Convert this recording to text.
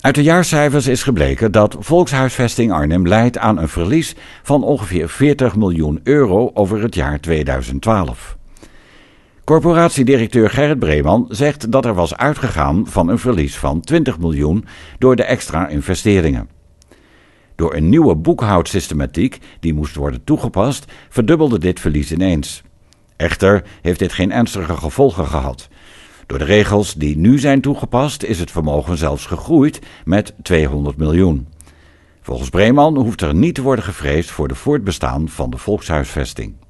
Uit de jaarcijfers is gebleken dat Volkshuisvesting Arnhem leidt aan een verlies van ongeveer 40 miljoen euro over het jaar 2012. Corporatiedirecteur Gerrit Breeman zegt dat er was uitgegaan van een verlies van 20 miljoen door de extra investeringen. Door een nieuwe boekhoudsystematiek die moest worden toegepast, verdubbelde dit verlies ineens. Echter heeft dit geen ernstige gevolgen gehad. Door de regels die nu zijn toegepast is het vermogen zelfs gegroeid met 200 miljoen. Volgens Breeman hoeft er niet te worden gevreesd voor de voortbestaan van de volkshuisvesting.